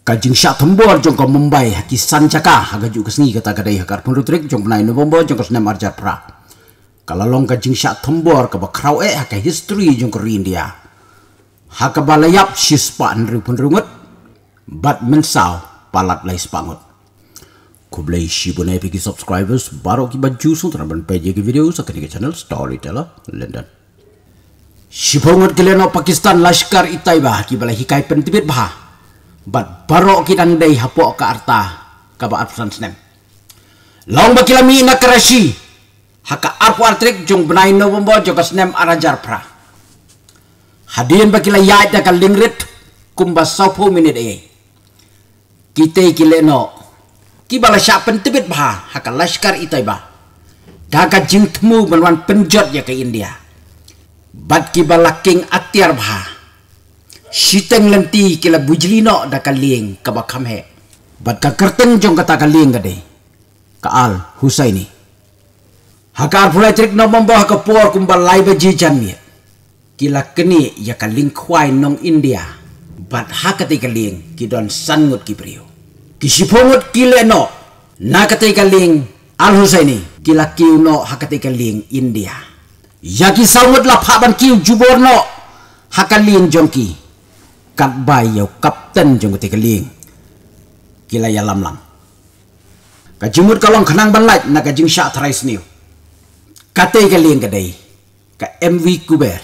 Kajing syak thambor jong ko kisah haki sanjaka haga juk kesni kata kadai hakar pun rutrik jong penai November jong senem arja pra. Kalalong kajing syak thambor ke bakrau e eh, haka history jong ko India. Haka balayap shispa nri pun rungut. Bat mensau palat lai spangut. Kublai shibunai piki subscribers baru ki baju sutra ban page video sakri ke channel Storyteller London. Shibongot kelenok Pakistan Lashkar Itaiba ki balai hikai pentibit bah bat baro kita ndai hapo ka arta kabaat snem. long kilami na karashi haka arpo artrik jung benai no bombo jokas snem arajar pra hadin bakila yait ka lingrit kumba sopo minit e kite kile no kibala sya pentibit bah haka laskar itai ba. daga jingtmu melwan penjot ya ke India bat kibala king atiar bah shiteng lenti kila bujlino da kaling kabakam bat ka kerteng jong kata kaling gade ka al husaini hakar pula trik no mambo ka por kumba lai ji kila keni ya kaling khwai nong india bat hakati kaling kidon sangut kibrio kisipongot kile no nakati kaling al husaini kila kiu no hakati kaling india yaki sangut la phaban kiu jubor no hakaling jongki kat bay yau kapten jong keling kila ya lam lam ka jumut kalong ban lai na ka jing sha thrai sniu kate keling kadai ka mv kuber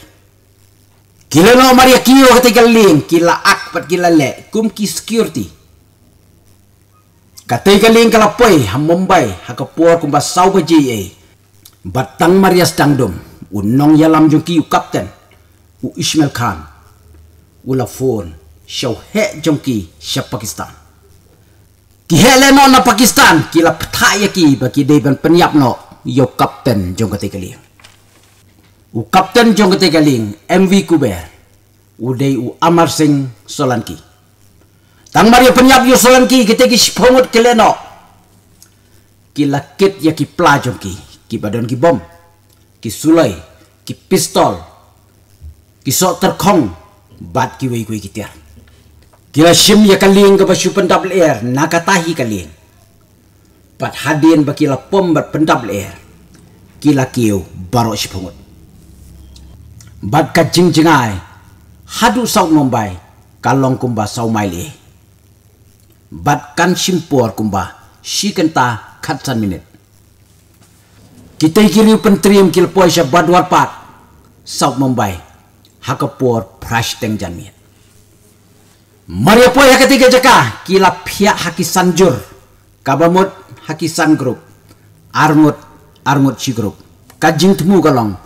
kila no maria kiyo te keling kila ak pat kila le kum ki security kate keling kala poi ha mumbai ha ka puar kum ba sau ba ji ei batang maria stangdom unong yalam jong ki kapten u ismail khan ولافون شوهاء جونكي شا باكستان كي Pakistan. نا na Pakistan لا ya ki ba ki deban penyap no yo kapten جونكتي kali u kapten jong kali MV Kuber u dei u Amar Singh Solanki tang Mario penyap yo Solanki ketegi kele no ki kit ya ki pla ki ki badan ki bom ki sulai ki pistol ki sok terkong bat ki wei koi kiter kila shim ya kaling ka basu pendap leer nakatahi kaling bat hadien bakila pom ba pendap leer kila kiu baro pungut. bat ka jing jingai hadu sauk nombai kalong kumba sau mai le bat kan puar kumba kan khat san minit kita kiri pentriam kil poisha badwar pat sauk nombai hakapor prash teng janmiet. Maria po ketiga jaka kila pihak hakisan jur kabamut hakisan grup armut armut si grup kajing temu galong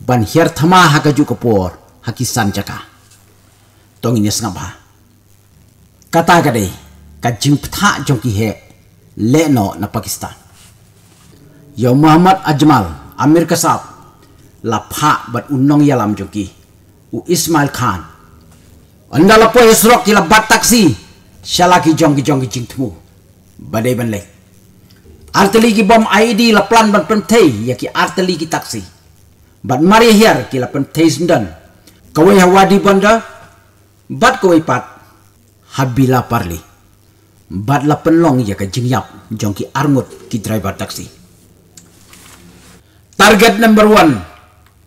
ban hier thama hakaju kapor hakisan jaka tong ini sengapa kata gade kajing pta jongki he leno na pakistan yo ya muhammad ajmal amir kasab lapha bat unnong yalam jongki u Ismail Khan. Anda lepo esrok kila bat taksi. Shalaki jongki jongki jingtmu. Badai ban lek. Arteli ki bom ID la plan ban tei, ya ki arteli ki taksi. Bat mari hiar ki la tei sendan. Kawai hawadi banda. Bat kawai pat. Habila parli. Bat la long ya ka jingyap jongki armut ki driver taksi. Target number one.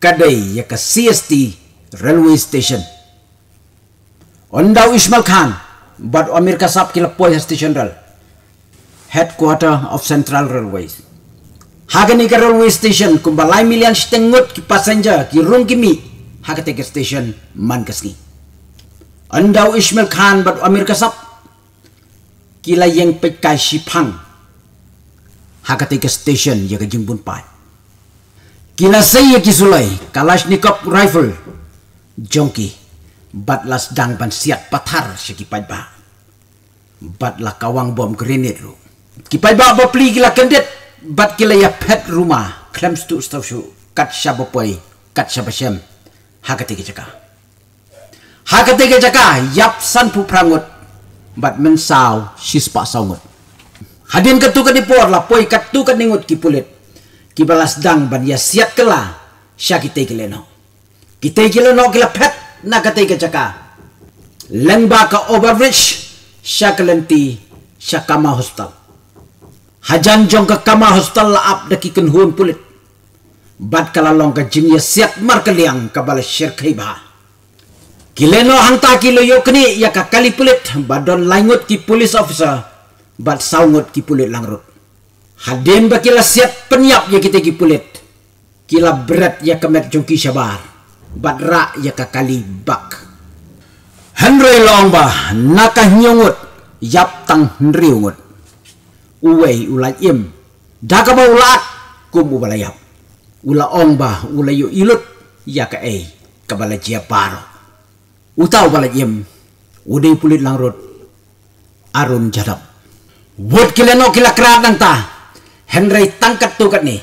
Kadai ya ka CST railway station. Ondau Ismail Khan, but Amir Kasab Kilapoi Station dal, headquarter of Central Railways. Hagani ka railway station kumbalai million setengut, ki passenger ki room kimi hagate ka station man kaski. Andau Ismail Khan but Amir sab kila yang pekai shipang hagate ka station yaga jimbun pai. Kila saya kisulai Kalashnikov rifle Jongki, batlas dang ban siat patar sekipad ba. Batla kawang bom grenade ru. Kipai ba ba pli gila kendet. Bat gila ya pet rumah. Klem stu stau su kat sya kat sya basyam. Hakati ke jaka. Hakati ke jaka, yap san pu prangut. Bat mensau saw, sis pak saungot. Hadin ketu di por la poi kat ningut ningot kipulit. Kibalas dang ban ya siat kela. Syakite leno. Kita gila no gila pet na katay ka chaka. Lengba ka overreach siya kalanti hostel. Hajan jong ka kama hostel laap na kikunhuan pulit. Bad kalalong ka jimya siat mar kaliang kabala syir ba. Kileno hangta kilo yokni ya ka kali pulit badon langut ki police officer bad saungut ki pulit langrut. Hadem bakila siap penyap ya kita ki pulit. Kila berat ya kemet jongki syabar badra ya kakali bak henry longba nakah nyongut yap tang henry uwei ulai im daga ba ulat kum ubalayap ula ongba ula yu ilut ya ka ei kabala jia paro utau bala im udai pulit langrut arun jadap buat kileno kila kerat nang ta henry tangkat tukat ni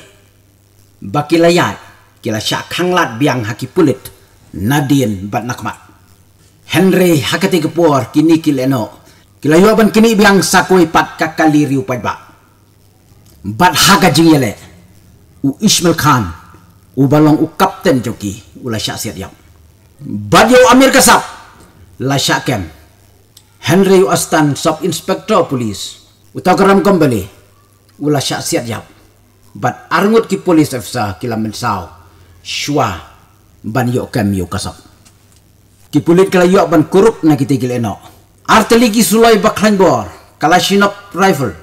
bakilayat kila sha khanglat biang haki pulit nadien bat nakmat henry hakati gepor kini kileno kila yuaban kini biang sakoi pat kakali riu bat haga jingyele u ismail khan u balong u kapten joki ula sha siat yau bat yu amir kasap la sha kem henry u astan sub inspector polis utakaram kembali ula sha siat yau bat arngut ki polis officer kila mensau Shua, ban yo kam yo kasap ki kala yo ban kurup na kiti gileno arteli sulai bakhan bor kalashinov rifle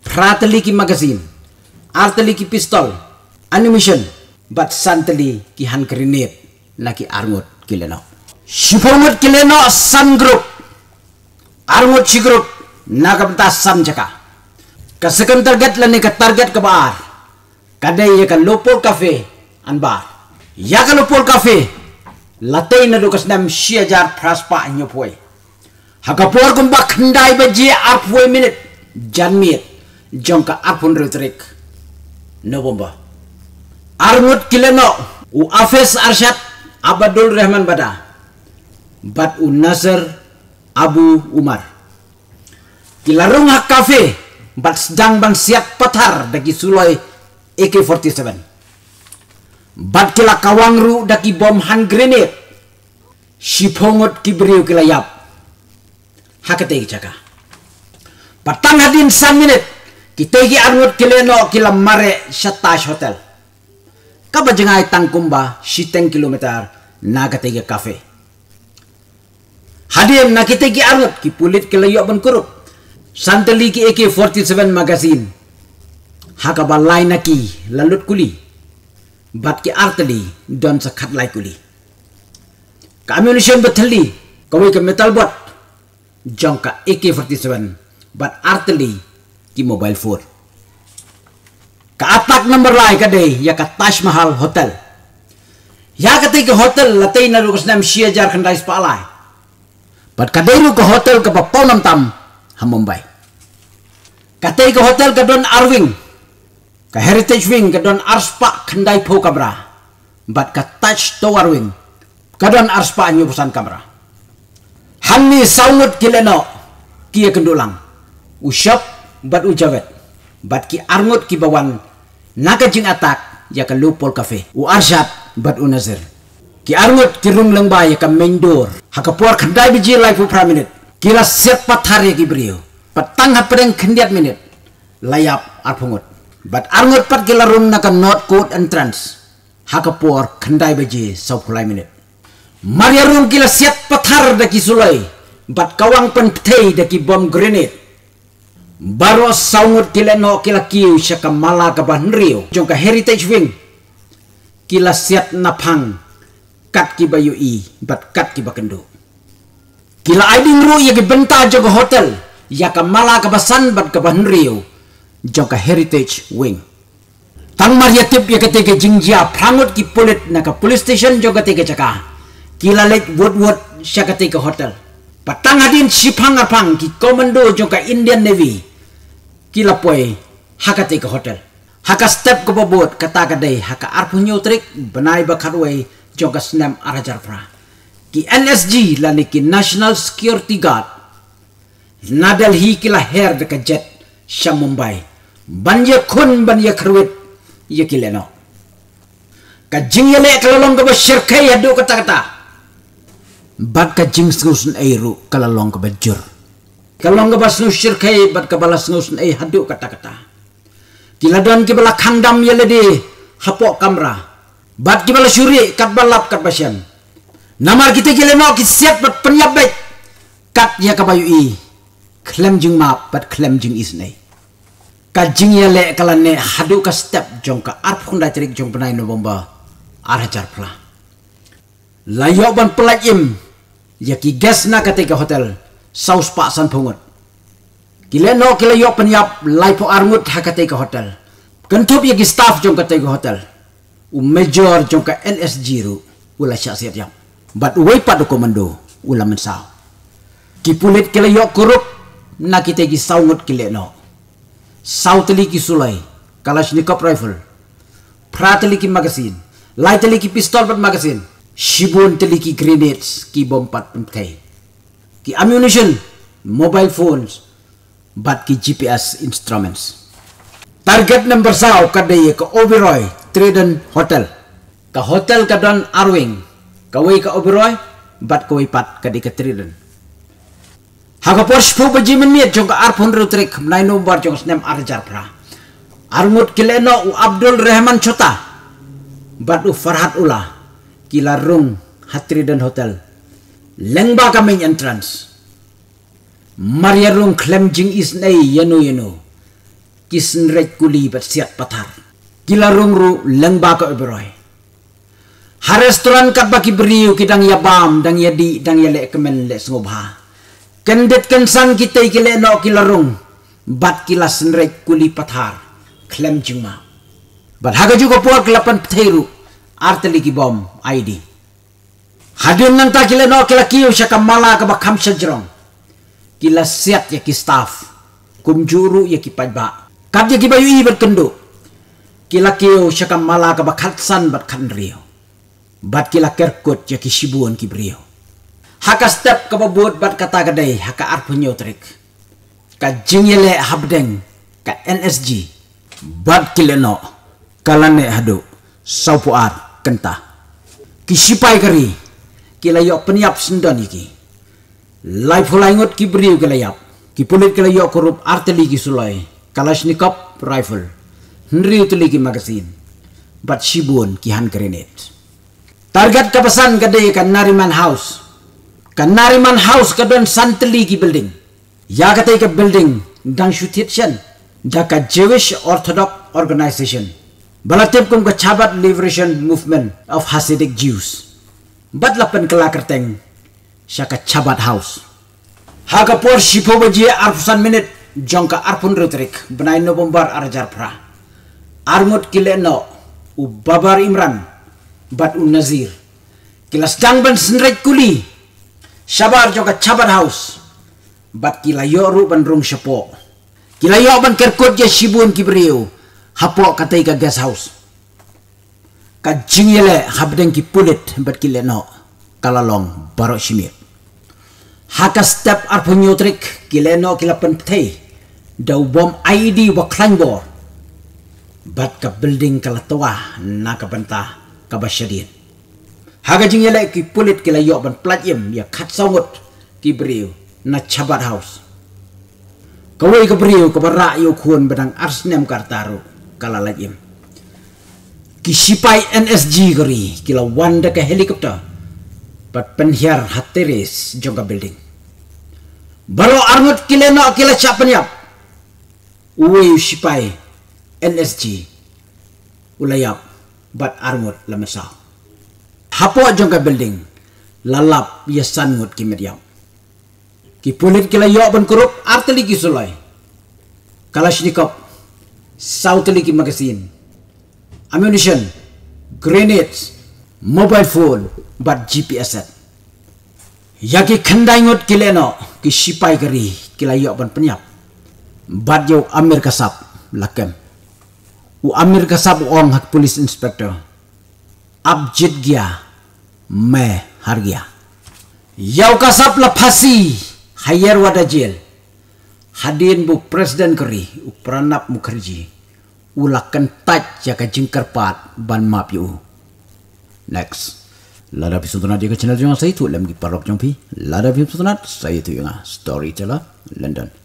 prateliki ki magazine arteli ki pistol animation bat santeli ki hand grenade na ki arngot kileno shifongot kileno san group armut si group na kapta sam jaka kasakan target lani ka target kabar. Kadai kada kan ka lopo cafe an bar yagalo pol kafe latei na dukas nam shia jar praspa nyopoi pol gumba kendai ba je minit jan janmir jonka apun rutrik nobomba armut kileno u afes arshat abadul rahman bada bat u nasr abu umar kilarung hak kafe bat sedang bang siap patar bagi suloi AK47 Batkila kawangru daki bom hand grenade. Sipongot kibriu kila yap. ki caka. Patang hadin sam minit. Kitegi arngot kileno kila mare shatash hotel. Kabajengai tangkumba teng kilometer na kafe nagategi cafe. Hadim ki arngot kipulit kila ban benkurup. Santeli ki AK-47 magazine. Hakaba lain naki lalut kuli bat ki artli don sa khat lai kuli ammunition bathli kawai ka metal bot jangka AK47 bat artli ki mobile phone ka atak number lai ka dei ya ka Taj Mahal hotel ya ka te ka hotel latai na rukas nam shia jar khandais palai bat ka dei ka hotel ka pa ponam tam ha Mumbai ka te ka hotel ka don Arwing ka heritage wing ka don arspa kandai po kamra bat ka touch tower wing ka don arspa busan kamra hanni saungut kileno kia kendulang usyap bat ujawet bat ki arngut ki bawan naka jing atak ya ka lupol kafe u arsyat bat unazir ki arngut ki rum lengba ya ka mendur puar kandai biji life upra praminit kila sepat hari ki brio patang hapereng kendiat minit layap arpungut but arngot pat room naka north court entrance hakapor kandai beji sau kulai minit maria run kila siat pathar daki sulai bat kawang penthei daki bom grenit baro saungut kila no kila kiu shaka mala ka banrio jongka heritage wing kila siat napang kat ki bayu i bat kat ki bakendo kila aiding ru ya benta hotel ya ka mala ka basan joka heritage wing tang maria tip ya ketege jingjia prangot ki polit naka police station joka tege kila kilalet wood wood shaka ketika hotel patang adin shipang apang ki komando joka indian navy kila kilapoi haka tege hotel haka step ke bobot kata kadei haka arpu nyutrik benai bakarwei joka snem arajar pra ki NSG lani ki National Security Guard Nadal hi kila her dekat jet Syam Mumbai บัญญัคนบัญญัครวิตยกิเลนอกจิงยเลกลลงกับชิรคยดูกตากตาบัดกจิงสุสนเอรุกลลงกับจุรกลลงกับสุชิรคยบัดกบลาสุสนเอหดูกตากตากิลดอนกิบลาคันดัมยเลดีฮปอกคมราบัดกิบลาชุริกัดบลับกัดบชนนามาร์กิตกิเลนอกิเสียบัดปัญญาเบกัดยากบายุอีเคลมจึงมาบัดเคลมจึงอิสเน่ kajing lek le kala ne hadu ka step jong ka arp hunda cerik jong benai no bomba arhajar pla layo ban im yaki gas na ketika hotel saus pak san pungut kile no kile yo penyap lai armut ha ketika hotel kentup yaki staff jong ketika hotel u major jong ka ns ulah ula sya siap yap bat uwe pat komando ula mensau kipulit kile yo korup na kita ki saungut kile no sautali ki sulai kalashnikov rifle pratali ki magazine lightali ki pistol pat magazine shibon tali ki grenades ki bom pat pemkai ki ammunition mobile phones bat ki gps instruments target number sao kadai ke oberoi Trident hotel ke hotel kadon arwing kawai ke oberoi bat kawai pat kadai ke trident Haga porsh pu baji menit jong ar pun rutrik nai nombar jong snem arjar pra. Armut kileno u Abdul Rahman Chota. Batu Farhat Ula. kilarung Rung Hatri dan Hotel. Lengba kami entrance. Maria Rung klem jing nei yenu yenu. Kisn rej kuli bat siat patar. Kila ru lengba ka iberoi. Ha restoran kat baki beriu kidang ya bam dang ya di dang ya lek kemen lek sngobha. Kendet kensang kita ikile no kilarung. Bat kila senrek kuli pathar. Klem juma. Bat haga juga puak kelapan petiru Arteli ki bom ID. Hadun nanta kila no kila kiu syaka mala ka bakam sajrong. Kila siat ya ki staff. Kumjuru ya ki pajba. Kap ya ki bayu i kendo, Kila kiu syaka mala ka bakatsan bat kanrio. Bat kila kerkut ya ki sibuan ki brio haka step ka babot bat kata gadai haka arpu trik ka jingyele habdeng ka NSG bat kileno kalane hado ar kenta kisipai kari kilayok peniap sendan iki life hulangot ki ki layap ki pulit kilayok korup arteli ki sulai kalashnikov rifle Henry tuli ki magasin bat shibun ki hand grenade target kapasan gede kan nariman house Kanariman nariman house ke don santli ki building kata ke building dang shutietshan daka jewish orthodox organization balatip kum ka chabat liberation movement of hasidic jews bat lapan kelakerteng syaka chabat house haga por shipo baji arfusan minit jongka arpun rutrik benai november arjar pra armut no u babar imran bat un nazir kilas dang ban sendrek kuli Sabar joga chabar house, Bat kila yoru ban shapo. sepo. Kila ban kerkot ya sibun kibriu. Hapo katai ka gas house, Ka jingile habden ki pulit bat kila no. Kalalong barok shimir, Haka step arpo nyutrik kila no kila pentei. Da bom ID wa klangbor. Bat ka building kala toa na ka bantah ka basyadin haga jing yelai ki pulit ki la yo ban plat yem ya khat songot ki briu na chabat house kawai ka briu ka bara yo khun bedang arsnem kartaru kala la yem ki sipai NSG gari ki la wanda ke helikopter. Bat penhiar hatteres jongka building Baru arngot ki le no ki la chapan yap uwe sipai NSG ulayap bat arngot la hapo ka building lalap ya sangut ki meriam ki pulit kila yo ban kurup arteli ki sulai kalashnikov sauteli ki magazine ammunition grenades mobile phone bat gps set ya ki khandai ngot kileno ki sipai kari kila yo ban penyap bat yo amir kasap lakem u amir kasap ong hak police inspector अब जीत गया मैं हार गया Yau kasap lapasi hayar wadajil. Hadin buk presiden keri uk peranap mukerji. Ula kentat jaga jengker pat ban map yu. Next. Lada pi suntunat jaka channel jong saya itu lem parok jong Lada pi suntunat saya itu story storyteller London.